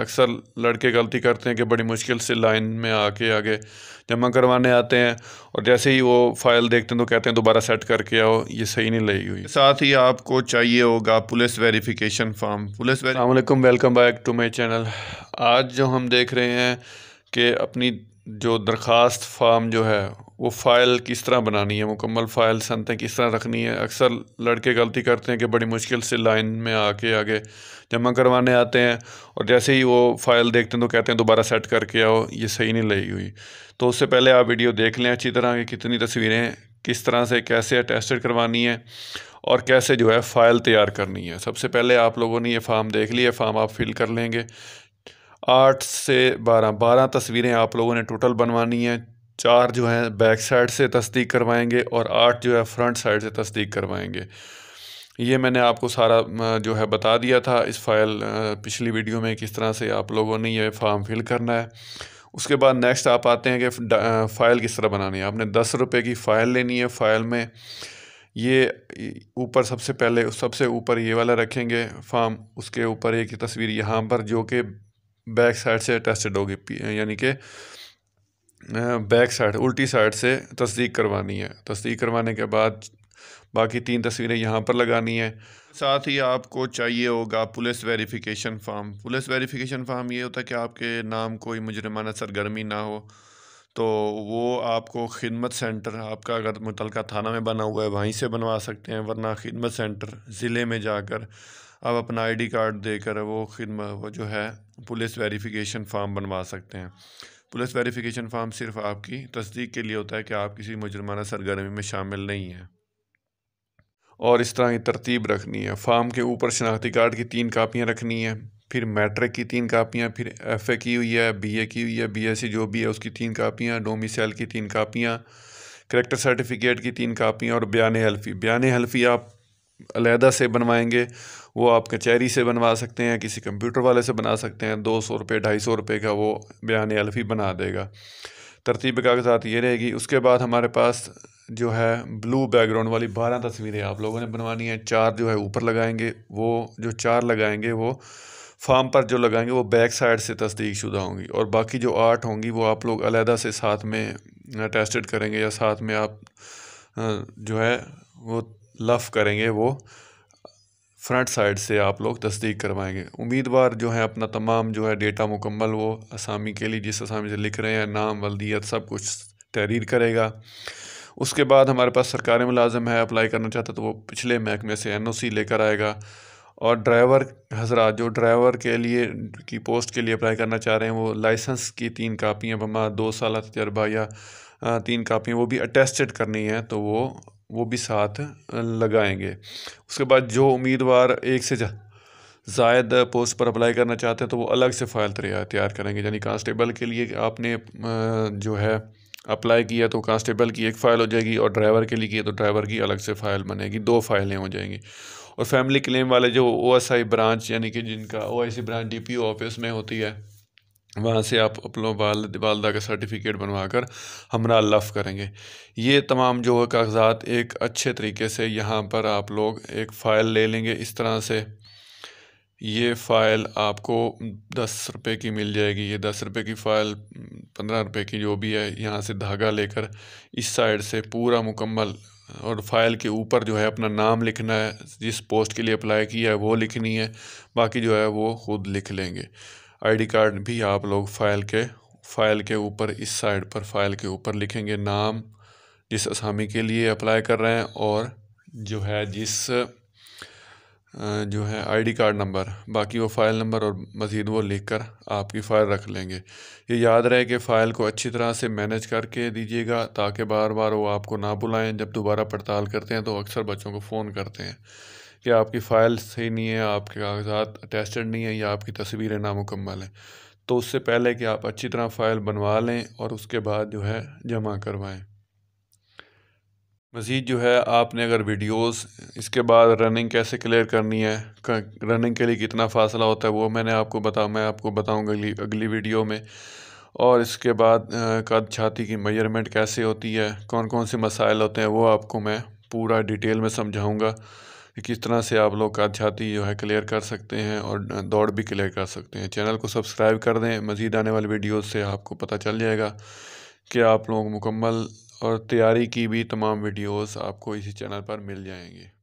अक्सर लड़के गलती करते हैं कि बड़ी मुश्किल से लाइन में आके आगे जमा करवाने आते हैं और जैसे ही वो फाइल देखते हैं तो कहते हैं दोबारा सेट करके आओ ये सही नहीं लगी हुई साथ ही आपको चाहिए होगा police verification form police welcome welcome back to my channel आज जो हम देख रहे हैं कि अपनी जो दरख्वास्त फॉर्म जो है वो फ़ाइल किस तरह बनानी है मुकम्मल फ़ाइल सनतें किस तरह रखनी है अक्सर लड़के गलती करते हैं कि बड़ी मुश्किल से लाइन में आके आगे जमा करवाने आते हैं और जैसे ही वो फ़ाइल देखते हैं तो कहते हैं दोबारा सेट करके आओ ये सही नहीं लगी हुई तो उससे पहले आप वीडियो देख लें अच्छी तरह की कितनी तस्वीरें किस तरह से कैसे अटेस्टेड करवानी है और कैसे जो है फ़ाइल तैयार करनी है सबसे पहले आप लोगों ने ये फॉर्म देख लिया फॉर्म आप फिल कर लेंगे आठ से बारह बारह तस्वीरें आप लोगों ने टोटल बनवानी है चार जो है बैक साइड से तस्दीक करवाएंगे और आठ जो है फ्रंट साइड से तस्दीक करवाएंगे ये मैंने आपको सारा जो है बता दिया था इस फाइल पिछली वीडियो में किस तरह से आप लोगों ने यह फॉर्म फिल करना है उसके बाद नेक्स्ट आप आते हैं कि फ़ाइल किस तरह बनानी है आपने दस रुपये की फ़ाइल लेनी है फ़ाइल में ये ऊपर सबसे पहले सबसे ऊपर ये वाला रखेंगे फॉर्म उसके ऊपर एक तस्वीर यहाँ पर जो कि बैक साइड से टेस्टेड होगी यानी कि बैक साइड उल्टी साइड से तस्दीक करवानी है तस्दीक करवाने के बाद बाकी तीन तस्वीरें यहाँ पर लगानी है साथ ही आपको चाहिए होगा police verification form police verification form ये होता है कि आपके नाम कोई मुजरमाना सरगर्मी ना हो तो वो आपको खिदमत सेंटर आपका अगर मुतल थाना में बना हुआ है वहीं से बनवा सकते हैं वरना खिदमत सेंटर ज़िले में जाकर अब अपना आईडी कार्ड देकर वो खिदम वो जो है पुलिस वेरिफिकेशन फार्म बनवा सकते हैं पुलिस वेरिफिकेशन फार्म सिर्फ आपकी तस्दीक के लिए होता है कि आप किसी मुजरमाना सरगर्मी में शामिल नहीं हैं और इस तरह की तरतीब रखनी है फार्म के ऊपर शनाख्ती कार्ड की तीन कापियाँ रखनी है फिर मैट्रिक की तीन कापियाँ फिर एफ ए की हुई है बी ए की हुई है बी एस सी जो भी है उसकी तीन कापियाँ डोमिसल की तीन कापियाँ करेक्टर सर्टिफिकेट की तीन कापियाँ और बयान हल्फी बयान हल्फी आप अलहदा से बनवाएंगे वो आप कचहरी से बनवा सकते हैं किसी कंप्यूटर वाले से बना सकते हैं दो सौ रुपये ढाई सौ रुपये का वो बयान अलफी बना देगा तरतीब कागजात ये रहेगी उसके बाद हमारे पास जो है ब्लू बैकग्राउंड वाली बारह तस्वीरें आप लोगों ने बनवानी है चार जो है ऊपर लगाएंगे वो जो चार लगाएंगे वो फार्म पर जो लगाएंगे वो बैक साइड से तस्दीक शुदा होंगी और बाकी जो आठ होंगी वो आप लोग अलहदा से साथ में टेस्टेड करेंगे या साथ में आप जो है वो लफ़ करेंगे वो फ्रंट साइड से आप लोग तस्दीक करवाएंगे उम्मीदवार जो है अपना तमाम जो है डेटा मुकम्मल वो असामी के लिए जिस असामी से लिख रहे हैं नाम वल्दियत सब कुछ तहरीर करेगा उसके बाद हमारे पास सरकारी मुलाजम है अप्लाई करना चाहता तो वो पिछले महकमे से एन ओ सी लेकर आएगा और ड्राइवर हजरा जो ड्राइवर के लिए की पोस्ट के लिए अप्लाई करना चाह रहे हैं वो लाइसेंस की तीन कापियाँ बमा दो साल तजर्बा या तीन कापियाँ वो भी अटेस्टेड करनी है तो वो वो भी साथ लगाएंगे उसके बाद जो उम्मीदवार एक से जायद पोस्ट पर अप्लाई करना चाहते हैं तो वो अलग से फाइल तैयार करेंगे यानी कांस्टेबल के लिए आपने जो है अप्लाई किया तो कांस्टेबल की एक फ़ाइल हो जाएगी और ड्राइवर के लिए किया तो ड्राइवर की अलग से फ़ाइल बनेगी दो फाइलें हो जाएंगी और फैमिली क्लेम वाले जो ओ ब्रांच यानी कि जिनका ओ ब्रांच डी ऑफिस में होती है वहाँ से आप अपनों वाल वालदा का सर्टिफिकेट बनवा कर हमरा लफ करेंगे ये तमाम जो है कागज़ात एक अच्छे तरीके से यहाँ पर आप लोग एक फ़ाइल ले लेंगे इस तरह से ये फ़ाइल आपको दस रुपए की मिल जाएगी ये दस रुपए की फ़ाइल पंद्रह रुपए की जो भी है यहाँ से धागा लेकर इस साइड से पूरा मुकम्मल और फाइल के ऊपर जो है अपना नाम लिखना है जिस पोस्ट के लिए अप्लाई किया है वो लिखनी है बाकी जो है वो खुद लिख लेंगे आईडी कार्ड भी आप लोग फाइल के फाइल के ऊपर इस साइड पर फाइल के ऊपर लिखेंगे नाम जिस असामी के लिए अप्लाई कर रहे हैं और जो है जिस जो है आईडी कार्ड नंबर बाकी वो फ़ाइल नंबर और मज़ीद वो लिख कर आपकी फ़ाइल रख लेंगे ये याद रहे कि फ़ाइल को अच्छी तरह से मैनेज करके दीजिएगा ताकि बार बार वो आपको ना बुलाएं जब दोबारा पड़ताल करते हैं तो अक्सर बच्चों को फ़ोन करते हैं कि आपकी फ़ाइल सही नहीं है आपके कागजात अटेस्टेड नहीं है या आपकी तस्वीरें नामुकम्मल हैं तो उससे पहले कि आप अच्छी तरह फ़ाइल बनवा लें और उसके बाद जो है जमा करवाएं मज़ीद जो है आपने अगर वीडियोस इसके बाद रनिंग कैसे क्लियर करनी है रनिंग के लिए कितना फ़ासला होता है वो मैंने आपको बता मैं आपको बताऊंगा अगली अगली वीडियो में और इसके बाद कद छाती की मेजरमेंट कैसे होती है कौन कौन से मसाइल होते हैं वो आपको मैं पूरा डिटेल में समझाऊँगा कि किस तरह से आप लोग का अध्याति जो है क्लियर कर सकते हैं और दौड़ भी क्लियर कर सकते हैं चैनल को सब्सक्राइब कर दें मज़ीद आने वाली वीडियो से आपको पता चल जाएगा कि आप लोग मुकम्मल और तैयारी की भी तमाम वीडियोस आपको इसी चैनल पर मिल जाएंगे